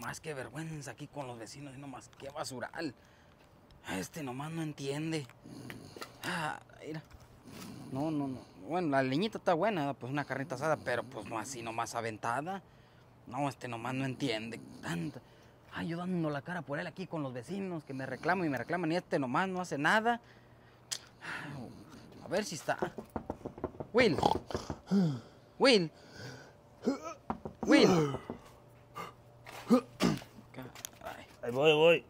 más que vergüenza aquí con los vecinos, y nomás qué basural. Este nomás no entiende. Ah, no, no, no. Bueno, la leñita está buena, pues una carnita asada, pero pues no así nomás aventada. No, este nomás no entiende. Ay, yo dando la cara por él aquí con los vecinos que me reclaman y me reclaman y este nomás no hace nada. A ver si está. Will. Will. Will. Ahí voy, voy.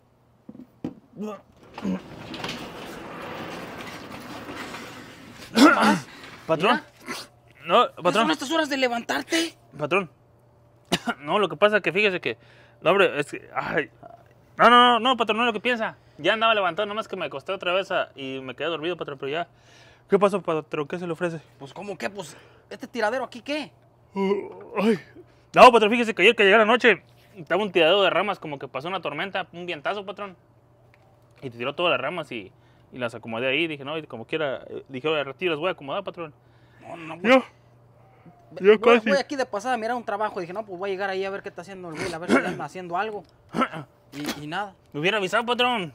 ¿Patrón? No, patrón. ¿Son estas horas de levantarte? Patrón. No, lo que pasa es que fíjese que. No, hombre, es que. Ay. No, no, no, patrón, no es lo que piensa. Ya andaba levantado, nomás que me acosté otra vez y me quedé dormido, patrón, pero ya. ¿Qué pasó, patrón? ¿Qué se le ofrece? Pues, ¿cómo qué? Pues, ¿este tiradero aquí qué? Ay. No, patrón, fíjese que ayer que llegué la noche estaba un tiradero de ramas, como que pasó una tormenta, un vientazo, patrón. Y te tiró todas las ramas y, las acomodé ahí. Dije, no, y como quiera, eh, dije, oye, las voy a acomodar, patrón. No, no, no. Yo, yo voy, casi. Voy aquí de pasada a mirar un trabajo. Dije, no, pues voy a llegar ahí a ver qué está haciendo el güey, a ver si está haciendo algo. y nada. Me hubiera avisado, patrón.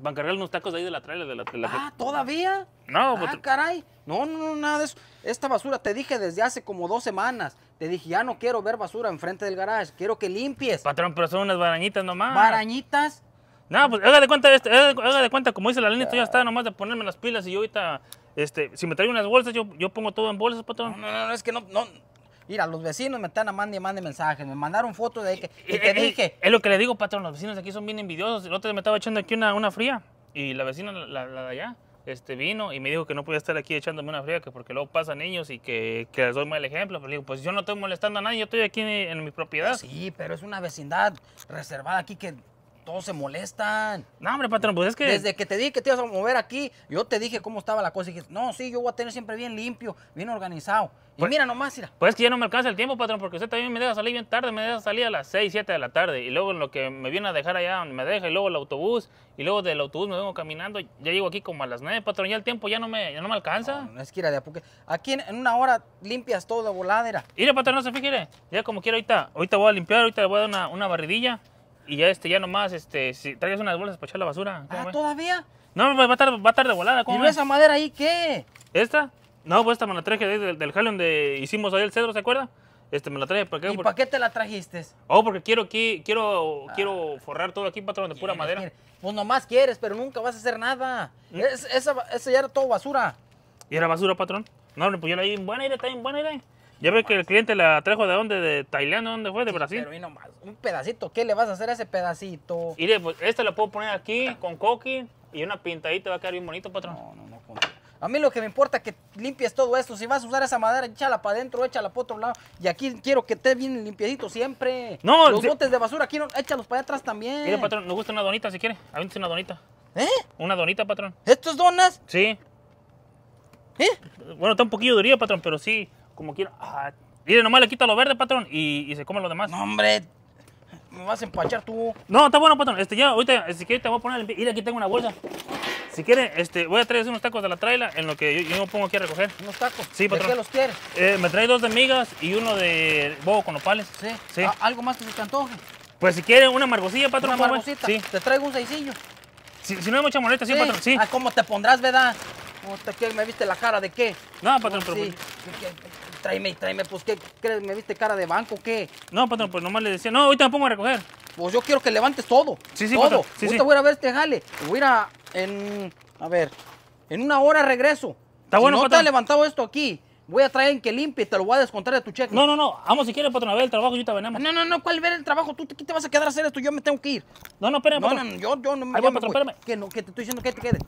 Van a cargar unos tacos de ahí de la trailer. De la, tele. Ah, ¿todavía? No. Ah, pues, caray. No, no, nada de eso. Esta basura, te dije desde hace como dos semanas. Te dije, ya no quiero ver basura enfrente del garage. Quiero que limpies. Patrón, pero son unas barañitas nomás. ¿Barañitas? No, pues haga de cuenta, este, haga, de cuenta, como dice la línea, esto ya está nomás de ponerme las pilas y yo ahorita, este, si me traigo unas bolsas, yo, yo pongo todo en bolsas, patrón. No, no, no, es que no, Mira, los vecinos me están amando y mande mensajes, me mandaron fotos de que. Y, te eh, eh, eh, dije. Es lo que le digo, patrón, los vecinos aquí son bien envidiosos. El otro día me estaba echando aquí una, fría y la vecina, la, de allá, este, vino y me dijo que no podía estar aquí echándome una fría, porque luego pasan niños y que, que les doy mal ejemplo. Pero digo, pues yo no estoy molestando a nadie, yo estoy aquí en mi propiedad. Sí, pero es una vecindad reservada aquí que todos se molestan. No, hombre, patrón, pues es que. Desde que te dije que te ibas a mover aquí, yo te dije cómo estaba la cosa. Y dije, no, sí, yo voy a tener siempre bien limpio, bien organizado. Y pues mira nomás, mira. Pues es que ya no me alcanza el tiempo, patrón, porque usted también me deja salir bien tarde, me deja salir a las 6, 7 de la tarde. Y luego en lo que me viene a dejar allá, me deja, y luego el autobús. Y luego del autobús me vengo caminando. Ya llego aquí como a las 9, patrón, ya el tiempo ya no me, no me alcanza. No, es que de a Aquí en, una hora limpias todo voladera. Mire, patrón, no se fije, Ya como quiero ahorita, ahorita voy a limpiar, ahorita le voy a dar una, una barridilla y ya, este, ya nomás, este, si traigas unas bolsas para echar la basura. ¿Ah, todavía? No, va a va a estar de volada. ¿cómo ¿Y esa madera ahí qué? ¿Esta? No, pues esta me la traje del, del jale donde hicimos ahí el cedro, ¿se acuerda? Este, me la traje para qué ¿Y para qué te la trajiste? Oh, porque quiero aquí, quiero, ah. quiero forrar todo aquí, patrón, de pura madera. Pues nomás quieres, pero nunca vas a hacer nada. ¿Mm? esa, ya era todo basura. ¿Y era basura, patrón? No, pues yo la di en buena aire, está en buena aire. Ya ve que el cliente la trajo de dónde, de Tailandia, ¿dónde fue? De Brasil. Pero y nomás, un pedacito, ¿qué le vas a hacer a ese pedacito? Mire, pues esta la puedo poner aquí con coqui y una pintadita va a quedar bien bonito, patrón. No, no, no, A mí lo que me importa es que limpies todo esto. Si vas a usar esa madera, échala para adentro, échala para otro lado. Y aquí quiero que esté bien limpiecito siempre. No, los botes de basura aquí no, échalos para atrás también. Mire, patrón, nos gusta una donita si quiere. Avíntese una donita. ¿Eh? Una donita, patrón. ¿Estos donas? Sí. ¿Eh? Bueno, está un poquillo duría, patrón, pero sí como quiera. Ah, mire, nomás le quita lo verde, patrón, y, se come lo demás. No, hombre, me vas a empachar tú. No, está bueno, patrón. Este, ya, ahorita, si quieres, te voy a poner. mire aquí tengo una bolsa. Si quieres este, voy a traer unos tacos de la traila en lo que yo, me pongo aquí a recoger. ¿Unos tacos? Sí, patrón. ¿De qué los quieres? Eh, me trae dos de migas y uno de bobo con opales Sí. sí. Ah, ¿Algo más que se te antoje? Pues si quieres una margosilla, patrón. ¿Una margosita? Sí. Te traigo un seisillo. Si, no hay mucha moneta, sí, patrón, sí. Ah, ¿cómo te pondrás, verdad? ¿Cómo te, quieres ¿Me viste la cara de qué? No, patrón, pero... Sí. Pues- tráeme y tráeme, pues ¿qué crees? ¿Me viste cara de banco qué? No, patrón, pues nomás le decía, no, ahorita me pongo a recoger. Pues yo quiero que levantes todo. Sí, sí, todo. Sí, voy a ver este jale. Voy a ir a, a ver, en una hora regreso. Está bueno, no te levantado esto aquí. Voy a traer en que limpie y te lo voy a descontar de tu cheque. No, no, no. Vamos si quieres, patrón, a ver el trabajo, yo te venamos. No, no, no, ¿cuál ver el trabajo? Tú aquí te vas a quedar a hacer esto, yo me tengo que ir. No, no, espérame, patrón. no, yo, yo no me espérame. Que no, que te estoy diciendo que te quedes.